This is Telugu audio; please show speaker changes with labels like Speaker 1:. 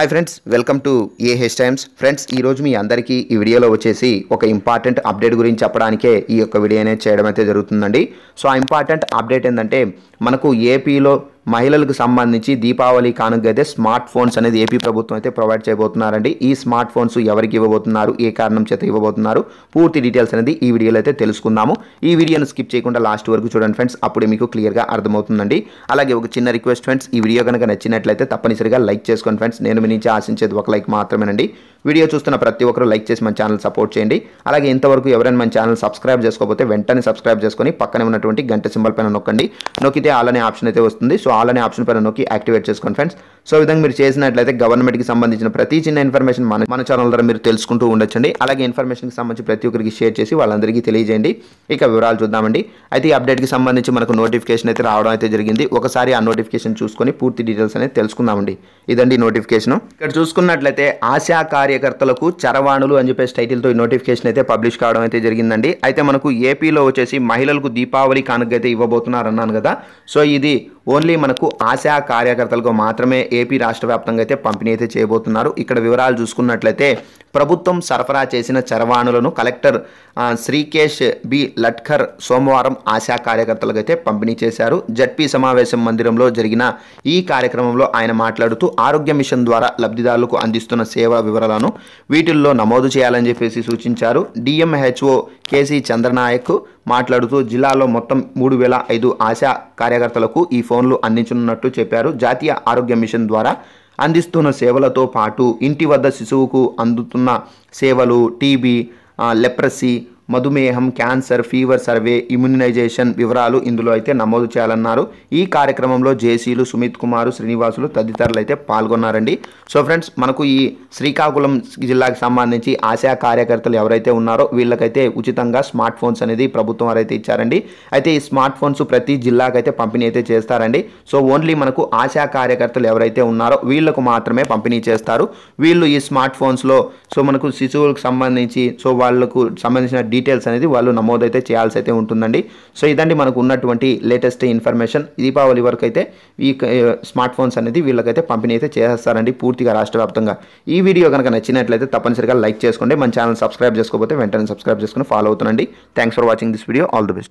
Speaker 1: hi friends welcome to A H times friends ఈరోజు మీ అందరికీ ఈ వీడియోలో వచ్చేసి ఒక ఇంపార్టెంట్ అప్డేట్ గురించి చెప్పడానికే ఈ యొక్క వీడియో అనేది చేయడం అయితే జరుగుతుందండి సో ఆ ఇంపార్టెంట్ అప్డేట్ ఏంటంటే మనకు ఏపీలో మహిళలకు సంబంధించి దీపావళి అయితే స్మార్ట్ ఫోన్స్ అనేది ఏపీ ప్రభుత్వం అయితే ప్రొవైడ్ చేయబోతున్నారండి ఈ స్మార్ట్ ఫోన్స్ ఎవరికి ఇవ్వబోతున్నారు ఏ కారణం చేత ఇవ్వబోతున్నారు పూర్తి డీటెయిల్స్ అనేది ఈ వీడియోలో అయితే తెలుసుకుందాము ఈ వీడియోను స్కిప్ చేయకుండా లాస్ట్ వరకు చూడండి ఫ్రెండ్స్ అప్పుడే మీకు క్లియర్గా అర్థమవుతుందండి అలాగే ఒక చిన్న రిక్వెస్ట్ ఫ్రెండ్స్ ఈ వీడియో కనుక నచ్చినట్లయితే తప్పనిసరిగా లైక్ చేసుకోండి ఫ్రెండ్స్ నేను మీ నుంచి ఆశించేది ఒక లైక్ మాత్రమేనండి వీడియో చూస్తున్న ప్రతి ఒక్కరు లైక్ చేసి మన ఛానల్ సపోర్ట్ చేయండి అలాగే ఇంతవరకు ఎవరైనా మన ఛానల్ సబ్స్క్రైబ్ చేసుకోకపోతే వెంటనే సబ్స్క్రైబ్ చేసుకొని పక్కనే ఉన్నటువంటి గంట సింబల్ పైన నొక్కండి నొక్కితే అలానే ఆప్షన్ అయితే వస్తుంది సో ఆల్ అనే ఆప్షన్ పైన నొక్కి యాక్టివేట్ చేసుకోండి ఫ్రెండ్స్ సో విధంగా మీరు చేసినట్లయితే గవర్నమెంట్కి సంబంధించిన ప్రతి చిన్న ఇన్ఫర్మేషన్ మన మన ఛానల్ ద్వారా మీరు తెలుసుకుంటూ ఉండొచ్చండి అలాగే ఇన్ఫర్మేషన్కి సంబంధించి ప్రతి ఒక్కరికి షేర్ చేసి వాళ్ళందరికీ తెలియజేయండి ఇక వివరాలు చూద్దామండి అయితే ఈ అప్డేట్కి సంబంధించి మనకు నోటిఫికేషన్ అయితే రావడం అయితే జరిగింది ఒకసారి ఆ నోటిఫికేషన్ చూసుకొని పూర్తి డీటెయిల్స్ అనేది తెలుసుకుందామండి ఇదండి నోటిఫికేషన్ ఇక్కడ చూసుకున్నట్లయితే ఆశా కార్యకర్తలకు చరవాణులు అని చెప్పేసి టైటిల్తో ఈ నోటిఫికేషన్ అయితే పబ్లిష్ కావడం అయితే జరిగిందండి అయితే మనకు ఏపీలో వచ్చేసి మహిళలకు దీపావళి కానుక అయితే ఇవ్వబోతున్నారన్నాను కదా సో ఇది ఓన్లీ మనకు ఆశా కార్యకర్తలకు మాత్రమే ఏపీ రాష్ట్ర వ్యాప్తంగా అయితే పంపిణీ అయితే చేయబోతున్నారు ఇక్కడ వివరాలు చూసుకున్నట్లయితే ప్రభుత్వం సరఫరా చేసిన చరవాణులను కలెక్టర్ శ్రీకేష్ బి లట్కర్ సోమవారం ఆశా కార్యకర్తలకు అయితే పంపిణీ చేశారు జడ్పీ సమావేశం మందిరంలో జరిగిన ఈ కార్యక్రమంలో ఆయన మాట్లాడుతూ ఆరోగ్య మిషన్ ద్వారా లబ్ధిదారులకు అందిస్తున్న సేవా వివరాలను వీటిల్లో నమోదు చేయాలని చెప్పేసి సూచించారు డిఎంహెచ్ఓ కేసీ చంద్రనాయక్ మాట్లాడుతూ జిల్లాలో మొత్తం మూడు వేల ఐదు ఆశా కార్యకర్తలకు ఈ ఫోన్ ఫోన్లు అందించనున్నట్టు చెప్పారు జాతీయ ఆరోగ్య మిషన్ ద్వారా అందిస్తున్న సేవలతో పాటు ఇంటి వద్ద శిశువుకు అందుతున్న సేవలు టీబీ లెప్రసీ మధుమేహం క్యాన్సర్ ఫీవర్ సర్వే ఇమ్యునైజేషన్ వివరాలు ఇందులో అయితే నమోదు చేయాలన్నారు ఈ కార్యక్రమంలో జేసీలు సుమిత్ కుమారు శ్రీనివాసులు తదితరులు అయితే పాల్గొన్నారండి సో ఫ్రెండ్స్ మనకు ఈ శ్రీకాకుళం జిల్లాకి సంబంధించి ఆశా కార్యకర్తలు ఎవరైతే ఉన్నారో వీళ్ళకైతే ఉచితంగా స్మార్ట్ ఫోన్స్ అనేది ప్రభుత్వం వారైతే ఇచ్చారండి అయితే ఈ స్మార్ట్ ఫోన్స్ ప్రతి జిల్లాకైతే పంపిణీ అయితే చేస్తారండి సో ఓన్లీ మనకు ఆశా కార్యకర్తలు ఎవరైతే ఉన్నారో వీళ్లకు మాత్రమే పంపిణీ చేస్తారు వీళ్ళు ఈ స్మార్ట్ ఫోన్స్లో సో మనకు శిశువులకు సంబంధించి సో వాళ్ళకు సంబంధించిన డీటెయిల్స్ అనేది వాళ్ళు నమోదైతే చేయాల్సి అయితే ఉంటుందండి సో ఇదండి మనకు ఉన్నటువంటి లేటెస్ట్ ఇన్ఫర్మేషన్ దీపావళి వరకు అయితే ఈ స్మార్ట్ ఫోన్స్ అనేది వీళ్ళకైతే పంపిణీ అయితే చేసేస్తారండి పూర్తిగా రాష్ట్ర వ్యాప్తంగా ఈ వీడియో కనుక నచ్చినట్లయితే తప్పనిసరిగా లైక్ చేసుకోండి మన ఛానల్ సబ్స్క్రైబ్ చేసుకోకపోతే వెంటనే సబ్స్క్రైబ్ చేసుకుని ఫాలో అవుతుందండి thanks for watching this video all the best